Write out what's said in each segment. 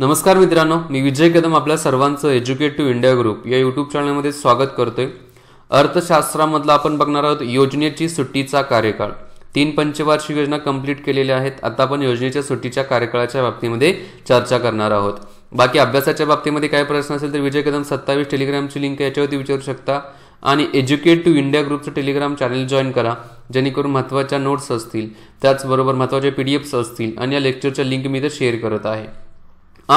नमस्कार मित्रांनो मी विजय कदम आपल्या सर्वांचं एज्युकेट टू इंडिया ग्रुप या युट्यूब चॅनलमध्ये स्वागत करतोय अर्थशास्त्रामधला आपण बघणार आहोत योजनेची सुट्टीचा कार्यकाळ तीन पंचवार्षिक योजना कंप्लीट केलेल्या आहेत आता आपण योजनेच्या सुट्टीच्या कार्यकाळाच्या बाबतीमध्ये चर्चा करणार आहोत बाकी अभ्यासाच्या बाबतीमध्ये काय प्रश्न असेल तर विजय कदम सत्तावीस टेलिग्रामची लिंक याच्यावरती विचारू शकता आणि एज्युकेट टू इंडिया ग्रुपचं टेलिग्राम चॅनल जॉईन करा जेणेकरून महत्त्वाच्या नोट्स असतील त्याचबरोबर महत्त्वाचे पी डी असतील आणि या लेक्चरच्या लिंक मी तर शेअर करत आहे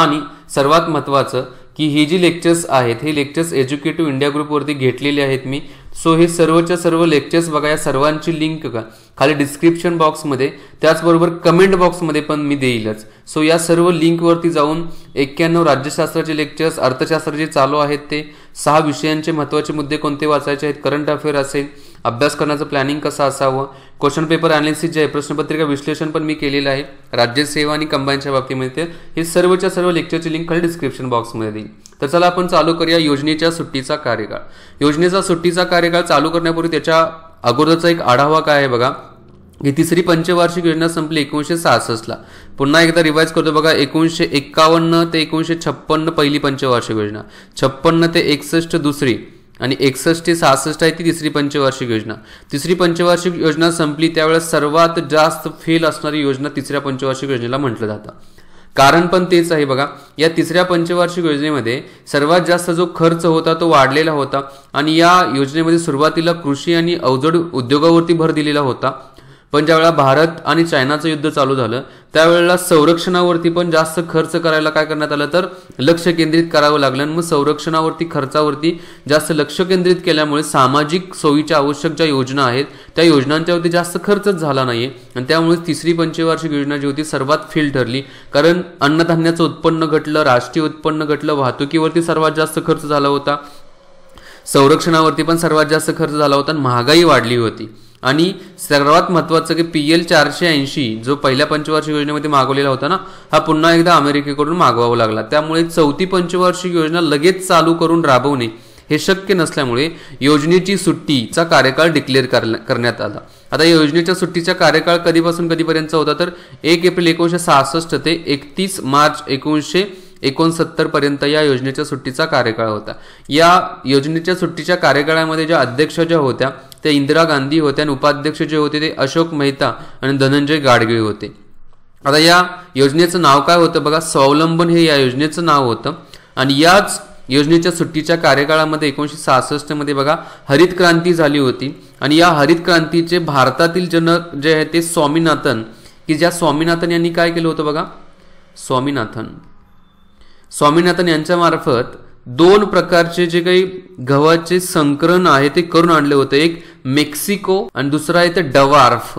आणि सर्वात महत्त्वाचं की हे जी लेक्चर्स आहेत हे लेक्चर्स एज्युकेटिव्ह इंडिया ग्रुपवरती घेतलेले आहेत मी सो हे सर्वच्या सर्व लेक्चर्स बघा या सर्वांची लिंक का खाली डिस्क्रिप्शन बॉक्समध्ये त्याचबरोबर कमेंट बॉक्समध्ये पण मी देईलच सो या सर्व लिंकवरती जाऊन एक्क्याण्णव राज्यशास्त्राचे लेक्चर्स अर्थशास्त्र जे चालू आहेत ते सहा विषयांचे महत्त्वाचे मुद्दे कोणते वाचायचे आहेत करंट अफेअर असेल अभ्यास करण्याचं प्लॅनिंग कसं असावं क्वेश्चन पेपर अनालिसिस जे आहे प्रश्नपत्रिका विश्लेषण पण मी केलेलं आहे राज्यसेवा आणि कंबाईनच्या बाबतीमध्ये हे सर्वच्या सर्व लेक्चरची लिंक खाली डिस्क्रिप्शन बॉक्समध्ये देईल तर चला आपण चालू करूया योजनेच्या सुट्टीचा कार्यकाळ योजनेचा सुट्टीचा कार्यकाळ चालू करण्यापूर्वी त्याच्या अगोदरचा एक आढावा काय आहे बघा ही तिसरी पंचवार्षिक योजना संपली एकोणीसशे सहासष्टला पुन्हा एकदा रिवाईज करतो बघा एकोणीसशे एक्कावन्न ते एकोणीसशे छप्पन्न पहिली पंचवार्षिक योजना छप्पन्न ते एकसष्ट दुसरी आणि एकसष्ट ते सहासष्ट आहे ती तिसरी पंचवार्षिक योजना तिसरी पंचवार्षिक योजना संपली त्यावेळेस सर्वात जास्त फेल असणारी योजना तिसऱ्या पंचवार्षिक योजनेला म्हटलं जातं कारण पण तेच आहे बघा या तिसऱ्या पंचवार्षिक योजनेमध्ये सर्वात जास्त जो खर्च होता तो वाढलेला होता आणि या योजनेमध्ये सुरुवातीला कृषी आणि अवजड उद्योगावरती भर दिलेला होता पण ज्यावेळेला भारत आणि चायनाचं युद्ध चालू झालं त्यावेळेला संरक्षणावरती पण जास्त खर्च करायला काय करण्यात आलं तर लक्ष केंद्रित करावं लागलं आणि मग संरक्षणावरती खर्चावरती जास्त लक्ष केंद्रित केल्यामुळे सामाजिक सोयीच्या आवश्यक ज्या योजना आहेत त्या योजनांच्यावरती जास्त खर्चच झाला नाही आणि त्यामुळे तिसरी पंचवार्षिक योजना जी होती सर्वात फेल ठरली कारण अन्नधान्याचं उत्पन्न घटलं राष्ट्रीय उत्पन्न घटलं वाहतुकीवरती सर्वात जास्त खर्च झाला होता संरक्षणावरती पण सर्वात जास्त खर्च झाला होता आणि महागाई वाढली होती आणि सर्वात महत्त्वाचं की पी एल चारशे ऐंशी जो पहिल्या पंचवार्षिक योजनेमध्ये मागवलेला होता ना हा पुन्हा एकदा अमेरिकेकडून मागवावा लागला त्यामुळे चौथी पंचवार्षिक योजना लगेच चालू करून राबवणे हे शक्य नसल्यामुळे योजनेची सुट्टीचा कार्यकाळ डिक्लेअर करण्यात आला आता या योजनेच्या सुट्टीचा कार्यकाळ कधीपासून कधीपर्यंत होता तर एक एप्रिल एकोणीसशे सहासष्ट ते एकतीस मार्च एकोणीसशे एकोणसत्तर पर्यंत या योजनेच्या सुट्टीचा कार्यकाळ होता या योजनेच्या सुट्टीच्या कार्यकाळामध्ये ज्या अध्यक्ष ज्या होत्या त्या इंदिरा गांधी होत्या आणि उपाध्यक्ष जे होते ते अशोक मेहता आणि धनंजय गाडगिळ होते आता या योजनेचं नाव काय होतं बघा स्वावलंबन हे या योजनेचं नाव होतं आणि याच योजनेच्या सुट्टीच्या कार्यकाळामध्ये एकोणीसशे मध्ये बघा हरित क्रांती झाली होती आणि या हरित क्रांतीचे भारतातील जनक जे आहे ते स्वामीनाथन की ज्या स्वामीनाथन यांनी काय केलं होतं बघा स्वामीनाथन स्वामीनाथन यांच्या मार्फत दोन प्रकारचे जे काही गव्हाचे संकरण आहे ते करून आणले होते एक मेक्सिको आणि दुसरा आहे तर डवार्फ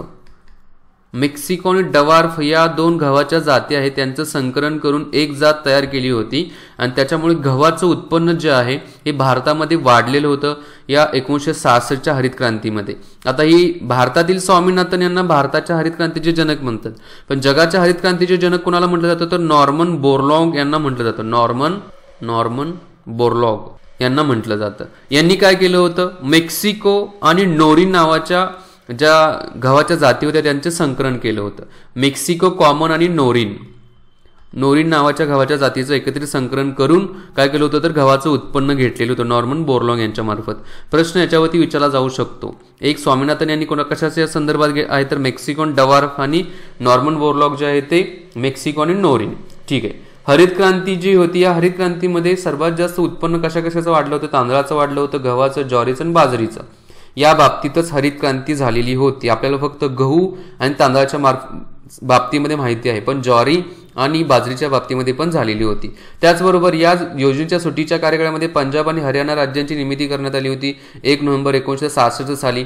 मेक्सिको आणि डवार्फ या दोन गव्हाच्या जाती आहेत त्यांचं संकलन करून एक जात तयार केली होती आणि त्याच्यामुळे गव्हाचं उत्पन्न जे आहे हे भारतामध्ये वाढलेलं होतं या एकोणीसशे सहासष्टच्या हरित क्रांतीमध्ये आता ही भारतातील स्वामीनाथन यांना भारताच्या हरित क्रांतीचे जनक म्हणतात पण जगाच्या हरित क्रांतीचे जनक कोणाला म्हटलं जातं तर नॉर्मन बोरलॉग यांना म्हटलं जातं नॉर्मन नॉर्मन बोरलॉग यांना म्हटलं जातं यांनी काय केलं होतं मेक्सिको आणि नोरीन नावाच्या ज्या गव्हाच्या जाती होत्या त्यांचं संकलन केलं होतं मेक्सिको कॉमन आणि नोरीन नोरीन नावाच्या गव्हाच्या जातीचं एकत्रित संकलन करून काय केलं होतं तर गव्हाचं उत्पन्न घेतलेलं होतं नॉर्मन बोरलॉंग यांच्यामार्फत प्रश्न याच्यावरती विचारला जाऊ शकतो एक स्वामीनाथन यांनी कोणा कशाच्या संदर्भात आहे तर मेक्सिकोन डवार्फ आणि नॉर्मन बोरलॉग जे आहे ते मेक्सिको आणि नोरीन ठीक आहे हरित क्रांती जी होती या हरित क्रांतीमध्ये सर्वात जास्त उत्पन्न कशा कशाचं वाढलं होतं तांदळाचं वाढलं होतं गव्हाचं ज्वारीचं आणि बाजरीचं या बाबतीतच हरित क्रांती झालेली होती आपल्याला फक्त गहू आणि तांदळाच्या मार्फ बाबतीमध्ये माहिती आहे पण ज्वारी आणि बाजरीच्या बाबतीमध्ये पण झालेली होती त्याचबरोबर या योजनेच्या सुट्टीच्या कार्यकाळामध्ये पंजाब आणि हरियाणा राज्यांची निर्मिती करण्यात आली होती एक नोव्हेंबर एकोणीसशे सहासष्ट साली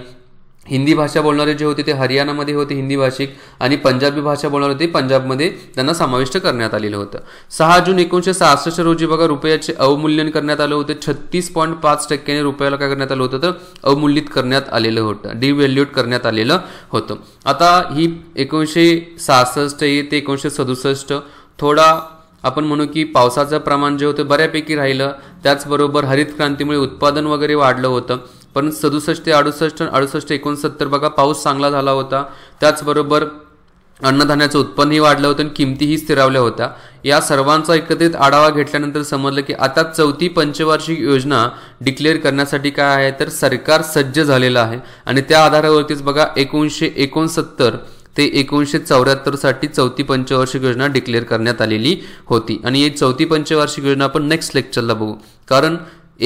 हिंदी भाषा बोलणारे जे होते ते हरियाणामध्ये होते हिंदी भाषिक आणि पंजाबी भाषा बोलणारे होते पंजाबमध्ये त्यांना समाविष्ट करण्यात आलेलं होतं सहा जून एकोणीशे सहासष्ट रोजी बघा रुपयाचे अवमूल्यन करण्यात आलं होतं छत्तीस पॉईंट पाच टक्क्याने रुपयाला काय करण्यात आलं होतं तर अवमूल्यित करण्यात आलेलं होतं डिव्हॅल्युएट करण्यात आलेलं होतं आता ही एकोणीसशे सहासष्ट ते एकोणीसशे सदुसष्ट थोडा आपण म्हणू की पावसाचं प्रमाण जे होतं बऱ्यापैकी राहिलं त्याचबरोबर हरित क्रांतीमुळे उत्पादन वगैरे वाढलं होतं पण सदुसष्ट ते अडुसष्ट अडुसष्ट एकोणसत्तर बघा पाऊस चांगला झाला होता त्याचबरोबर अन्नधान्याचं उत्पन्नही वाढलं होतं आणि किमतीही स्थिरावल्या होत्या या सर्वांचा एकत्रित आढावा घेतल्यानंतर समजलं की आता चौथी पंचवार्षिक योजना डिक्लेअर करण्यासाठी काय आहे तर सरकार सज्ज झालेलं आहे आणि त्या आधारावरतीच बघा एकोणीसशे एकोणसत्तर ते एकोणीसशे चौऱ्याहत्तरसाठी चौथी पंचवार्षिक योजना डिक्लेअर करण्यात आलेली होती आणि ही चौथी पंचवार्षिक योजना आपण नेक्स्ट लेक्चरला बघू कारण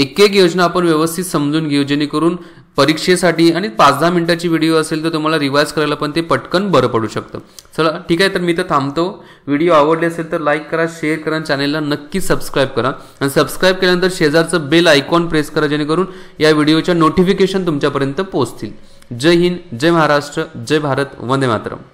एक एक योजना आपण व्यवस्थित समजून घेऊ जेणेकरून परीक्षेसाठी आणि पाच दहा मिनिटाची व्हिडिओ असेल तर तुम्हाला रिवाईज करायला पण ते पटकन बरं पडू शकतं चला ठीक आहे तर मी तर थांबतो व्हिडिओ आवडले असेल तर लाईक करा शेअर करा चॅनेलला नक्की सबस्क्राईब करा आणि सबस्क्राईब केल्यानंतर शेजारचं बेल आयकॉन प्रेस करा जेणेकरून या व्हिडिओच्या नोटिफिकेशन तुमच्यापर्यंत पोहोचतील जय हिंद जय महाराष्ट्र जय भारत वंदे मातरम